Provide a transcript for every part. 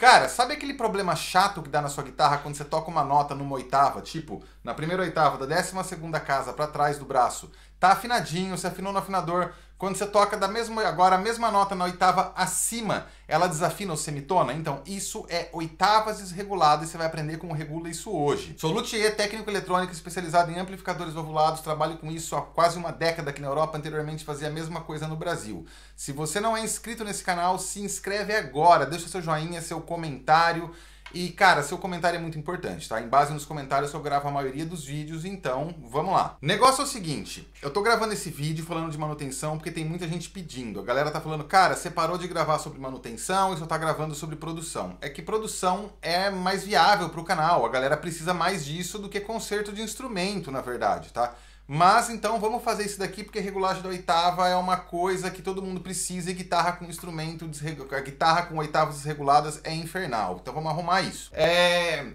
Cara, sabe aquele problema chato que dá na sua guitarra quando você toca uma nota numa oitava, tipo, na primeira oitava da décima segunda casa para trás do braço? Tá afinadinho, você afinou no afinador, quando você toca da mesma, agora a mesma nota na oitava acima, ela desafina ou semitona? Então, isso é oitavas desreguladas e você vai aprender como regula isso hoje. Sou luthier, técnico eletrônico especializado em amplificadores ovulados, trabalho com isso há quase uma década aqui na Europa, anteriormente fazia a mesma coisa no Brasil. Se você não é inscrito nesse canal, se inscreve agora, deixa seu joinha, seu comentário, e, cara, seu comentário é muito importante, tá? Em base nos comentários eu gravo a maioria dos vídeos, então vamos lá. Negócio é o seguinte: eu tô gravando esse vídeo falando de manutenção porque tem muita gente pedindo. A galera tá falando, cara, você parou de gravar sobre manutenção e só tá gravando sobre produção. É que produção é mais viável pro canal, a galera precisa mais disso do que conserto de instrumento, na verdade, tá? Mas então vamos fazer isso daqui porque regulagem da oitava é uma coisa que todo mundo precisa e guitarra com instrumento desregulado, guitarra com oitavas desreguladas é infernal. Então vamos arrumar isso. É...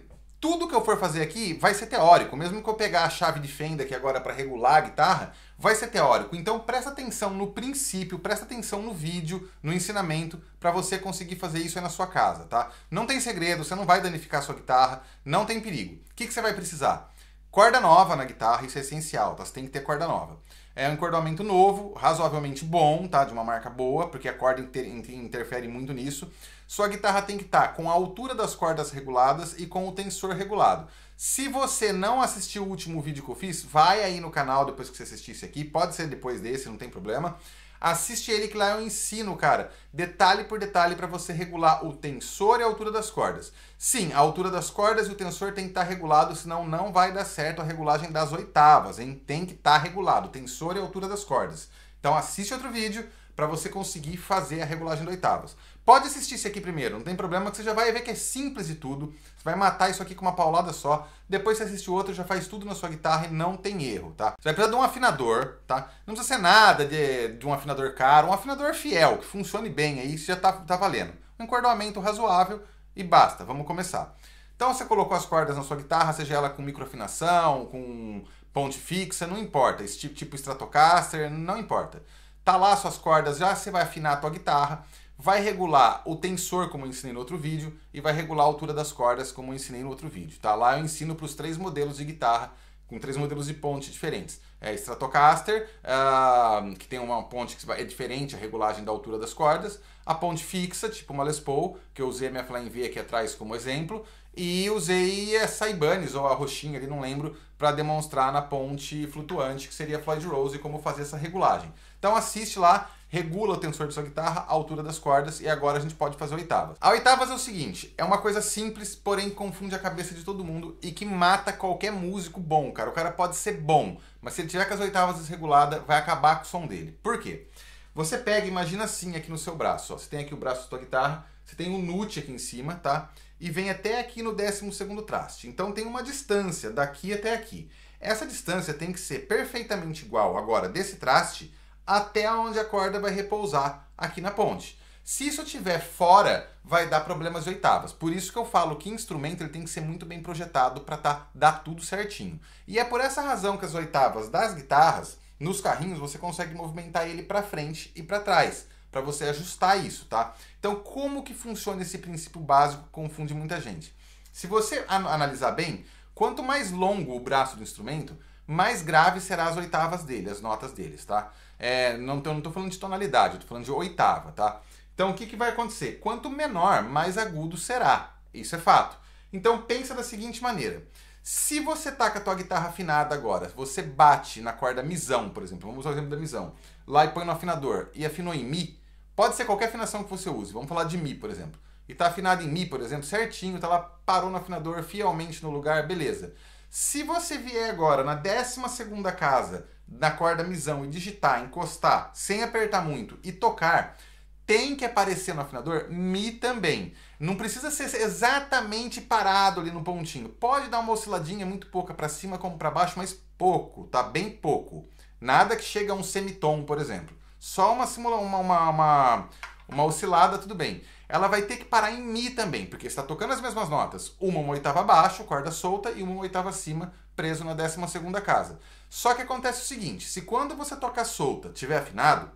Tudo que eu for fazer aqui vai ser teórico, mesmo que eu pegar a chave de fenda aqui agora para regular a guitarra, vai ser teórico. Então presta atenção no princípio, presta atenção no vídeo, no ensinamento, para você conseguir fazer isso aí na sua casa, tá? Não tem segredo, você não vai danificar a sua guitarra, não tem perigo. O que, que você vai precisar? Corda nova na guitarra, isso é essencial, tá? Você tem que ter corda nova. É um encordoamento novo, razoavelmente bom, tá? De uma marca boa, porque a corda inter interfere muito nisso. Sua guitarra tem que estar tá com a altura das cordas reguladas e com o tensor regulado. Se você não assistiu o último vídeo que eu fiz, vai aí no canal depois que você assistir esse aqui, pode ser depois desse, não tem problema. Assiste ele que lá eu ensino, cara, detalhe por detalhe para você regular o tensor e a altura das cordas. Sim, a altura das cordas e o tensor tem que estar tá regulado, senão não vai dar certo a regulagem das oitavas, hein? Tem que estar tá regulado, tensor e a altura das cordas. Então assiste outro vídeo, para você conseguir fazer a regulagem de oitavas. Pode assistir isso aqui primeiro, não tem problema que você já vai ver que é simples de tudo. Você vai matar isso aqui com uma paulada só. Depois você assiste o outro, já faz tudo na sua guitarra e não tem erro, tá? Você vai precisar de um afinador, tá? Não precisa ser nada de, de um afinador caro, um afinador fiel, que funcione bem aí, isso já tá, tá valendo. Um encordoamento razoável e basta, vamos começar. Então você colocou as cordas na sua guitarra, seja ela com microafinação, com ponte fixa, não importa. Esse tipo, tipo Stratocaster, não importa tá lá suas cordas, já você vai afinar a tua guitarra, vai regular o tensor, como eu ensinei no outro vídeo, e vai regular a altura das cordas, como eu ensinei no outro vídeo, tá? Lá eu ensino para os três modelos de guitarra, com três modelos de ponte diferentes. É Stratocaster, uh, que tem uma ponte que é diferente, a regulagem da altura das cordas, a ponte fixa, tipo uma Les Paul, que eu usei a minha Flying aqui atrás como exemplo, e usei essa Ibanez, ou a roxinha ali, não lembro, para demonstrar na ponte flutuante, que seria a Floyd Rose, e como fazer essa regulagem. Então assiste lá, regula o tensor de sua guitarra, a altura das cordas, e agora a gente pode fazer oitavas. A oitavas é o seguinte, é uma coisa simples, porém confunde a cabeça de todo mundo e que mata qualquer músico bom, cara. O cara pode ser bom, mas se ele tiver com as oitavas desreguladas, vai acabar com o som dele. Por quê? Você pega, imagina assim aqui no seu braço, ó. Você tem aqui o braço da sua guitarra, você tem o um nut aqui em cima, tá? E vem até aqui no 12 traste. Então tem uma distância daqui até aqui. Essa distância tem que ser perfeitamente igual agora desse traste até onde a corda vai repousar aqui na ponte. Se isso estiver fora, vai dar problemas de oitavas. Por isso que eu falo que instrumento ele tem que ser muito bem projetado para tá, dar tudo certinho. E é por essa razão que as oitavas das guitarras nos carrinhos você consegue movimentar ele para frente e para trás, para você ajustar isso, tá? Então, como que funciona esse princípio básico que confunde muita gente? Se você analisar bem, quanto mais longo o braço do instrumento, mais grave serão as oitavas dele, as notas deles, tá? É, não, tô, não tô falando de tonalidade, eu tô falando de oitava, tá? Então, o que, que vai acontecer? Quanto menor, mais agudo será. Isso é fato. Então, pensa da seguinte maneira. Se você tá com a tua guitarra afinada agora, você bate na corda misão, por exemplo, vamos usar o exemplo da misão, lá e põe no afinador e afinou em mi, pode ser qualquer afinação que você use, vamos falar de mi, por exemplo. E tá afinado em mi, por exemplo, certinho, tá lá, parou no afinador fielmente no lugar, beleza. Se você vier agora na 12 segunda casa, na corda misão e digitar, encostar, sem apertar muito e tocar, tem que aparecer no afinador Mi também. Não precisa ser exatamente parado ali no pontinho. Pode dar uma osciladinha muito pouca para cima como para baixo, mas pouco, tá? Bem pouco. Nada que chegue a um semitom, por exemplo. Só uma, simula uma, uma, uma, uma oscilada, tudo bem. Ela vai ter que parar em Mi também, porque está tocando as mesmas notas. Uma, uma oitava abaixo, corda solta, e uma, uma oitava acima, preso na décima segunda casa. Só que acontece o seguinte, se quando você tocar solta tiver afinado,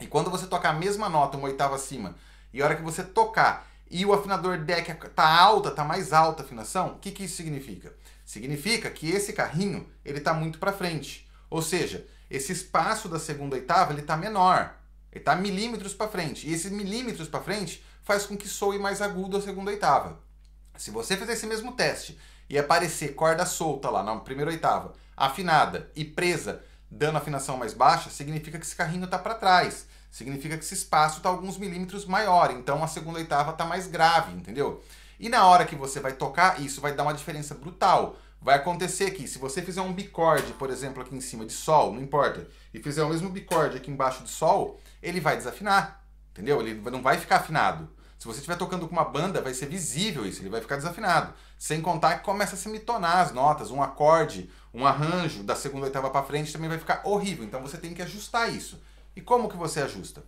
e quando você tocar a mesma nota, uma oitava acima, e a hora que você tocar e o afinador deck tá alta, tá mais alta a afinação, o que, que isso significa? Significa que esse carrinho ele tá muito para frente. Ou seja, esse espaço da segunda oitava ele tá menor. Ele tá milímetros para frente. E esses milímetros para frente faz com que soe mais agudo a segunda oitava. Se você fizer esse mesmo teste e aparecer corda solta lá na primeira oitava, afinada e presa dando afinação mais baixa, significa que esse carrinho está para trás. Significa que esse espaço está alguns milímetros maior. Então a segunda oitava está mais grave, entendeu? E na hora que você vai tocar, isso vai dar uma diferença brutal. Vai acontecer que se você fizer um bicorde, por exemplo, aqui em cima de sol, não importa, e fizer o mesmo bicorde aqui embaixo de sol, ele vai desafinar, entendeu? Ele não vai ficar afinado. Se você estiver tocando com uma banda, vai ser visível isso, ele vai ficar desafinado. Sem contar que começa a se mitonar as notas, um acorde, um arranjo da segunda oitava para frente também vai ficar horrível. Então você tem que ajustar isso. E como que você ajusta?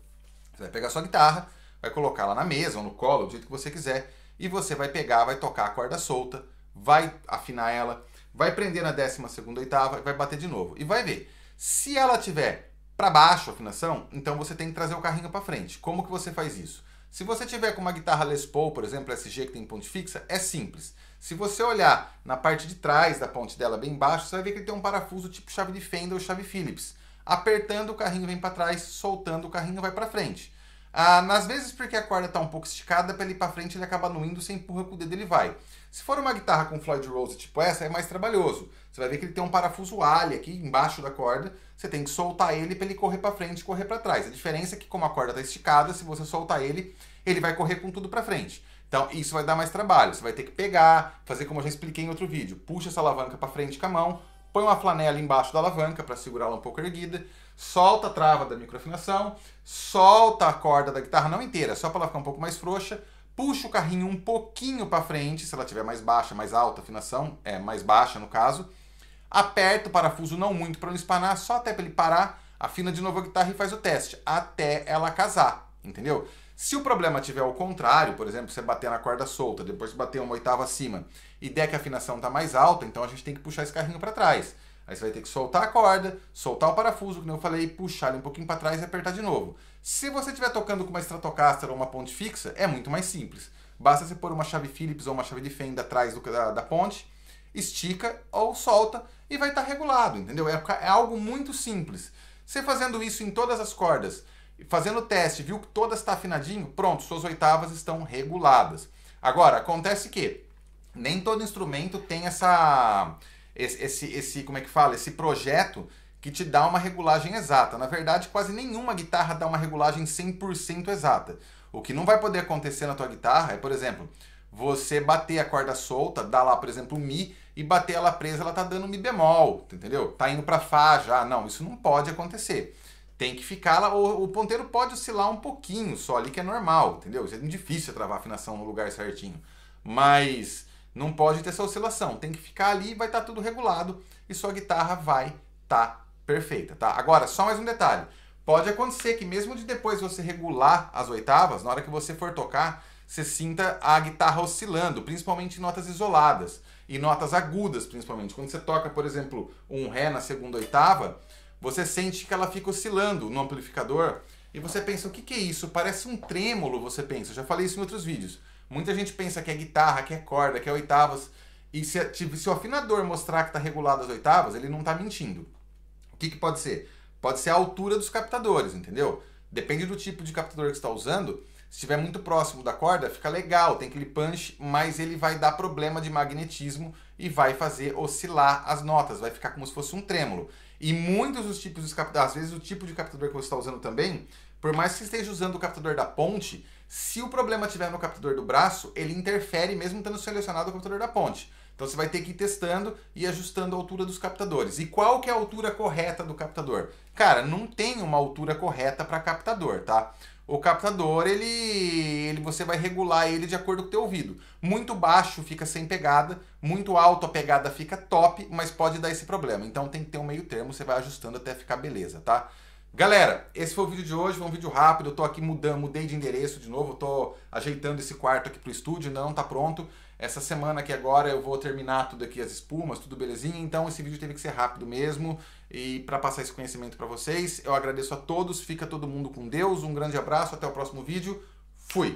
Você vai pegar sua guitarra, vai colocar la na mesa ou no colo, do jeito que você quiser, e você vai pegar, vai tocar a corda solta, vai afinar ela, vai prender na décima segunda oitava e vai bater de novo. E vai ver. Se ela tiver para baixo a afinação, então você tem que trazer o carrinho para frente. Como que você faz isso? Se você tiver com uma guitarra Les Paul, por exemplo, SG que tem ponte fixa, é simples. Se você olhar na parte de trás da ponte dela, bem baixo, você vai ver que ele tem um parafuso tipo chave de fenda ou chave Phillips. Apertando o carrinho vem para trás, soltando o carrinho vai para frente. Ah, vezes porque a corda está um pouco esticada, para ele ir para frente ele acaba não você empurra com o dedo ele vai. Se for uma guitarra com Floyd Rose tipo essa, é mais trabalhoso. Você vai ver que ele tem um parafuso alha aqui embaixo da corda, você tem que soltar ele para ele correr para frente e correr para trás. A diferença é que como a corda está esticada, se você soltar ele, ele vai correr com tudo para frente. Então isso vai dar mais trabalho, você vai ter que pegar, fazer como eu já expliquei em outro vídeo. Puxa essa alavanca para frente com a mão, põe uma flanela embaixo da alavanca para segurá-la um pouco erguida, solta a trava da microafinação, solta a corda da guitarra, não inteira, só para ela ficar um pouco mais frouxa, puxa o carrinho um pouquinho para frente, se ela tiver mais baixa, mais alta afinação, é mais baixa no caso, aperta o parafuso não muito para não espanar, só até para ele parar, afina de novo a guitarra e faz o teste, até ela casar, entendeu? Se o problema tiver ao contrário, por exemplo, você bater na corda solta, depois bater uma oitava acima e der que a afinação está mais alta, então a gente tem que puxar esse carrinho para trás. Aí você vai ter que soltar a corda, soltar o parafuso, que eu falei, puxar ele um pouquinho para trás e apertar de novo. Se você estiver tocando com uma Stratocaster ou uma ponte fixa, é muito mais simples. Basta você pôr uma chave Phillips ou uma chave de fenda atrás do, da, da ponte, estica ou solta e vai estar tá regulado, entendeu? É, é algo muito simples. Você fazendo isso em todas as cordas, Fazendo o teste, viu que todas está afinadinho? Pronto, suas oitavas estão reguladas. Agora, acontece que nem todo instrumento tem essa esse, esse, esse como é que fala, esse projeto que te dá uma regulagem exata. Na verdade, quase nenhuma guitarra dá uma regulagem 100% exata. O que não vai poder acontecer na tua guitarra é, por exemplo, você bater a corda solta, dar lá, por exemplo, um mi e bater ela presa, ela tá dando um mi bemol, entendeu? Tá indo para fá já. Não, isso não pode acontecer tem que ficar lá. O, o ponteiro pode oscilar um pouquinho só ali, que é normal, entendeu? é difícil travar afinação no lugar certinho. Mas não pode ter essa oscilação. Tem que ficar ali e vai estar tá tudo regulado e sua guitarra vai estar tá perfeita, tá? Agora, só mais um detalhe. Pode acontecer que mesmo de depois você regular as oitavas, na hora que você for tocar, você sinta a guitarra oscilando, principalmente em notas isoladas e notas agudas, principalmente. Quando você toca, por exemplo, um Ré na segunda oitava, você sente que ela fica oscilando no amplificador e você pensa: o que, que é isso? Parece um trêmulo, você pensa. Eu já falei isso em outros vídeos. Muita gente pensa que é guitarra, que é corda, que é oitavas. E se, se o afinador mostrar que está regulado as oitavas, ele não está mentindo. O que, que pode ser? Pode ser a altura dos captadores, entendeu? Depende do tipo de captador que está usando. Se estiver muito próximo da corda, fica legal, tem aquele punch, mas ele vai dar problema de magnetismo e vai fazer oscilar as notas, vai ficar como se fosse um trêmulo. E muitos dos tipos de captador, às vezes o tipo de captador que você está usando também, por mais que você esteja usando o captador da ponte, se o problema tiver no captador do braço, ele interfere mesmo tendo selecionado o captador da ponte. Então você vai ter que ir testando e ajustando a altura dos captadores. E qual que é a altura correta do captador? Cara, não tem uma altura correta para captador, tá? O captador, ele, ele você vai regular ele de acordo com o teu ouvido. Muito baixo fica sem pegada, muito alto a pegada fica top, mas pode dar esse problema. Então tem que ter um meio termo, você vai ajustando até ficar beleza, tá? Galera, esse foi o vídeo de hoje, foi um vídeo rápido, eu tô aqui mudando, mudei de endereço de novo, tô ajeitando esse quarto aqui pro estúdio, não tá pronto. Essa semana aqui agora eu vou terminar tudo aqui, as espumas, tudo belezinha, então esse vídeo teve que ser rápido mesmo e para passar esse conhecimento para vocês. Eu agradeço a todos, fica todo mundo com Deus, um grande abraço, até o próximo vídeo. Fui!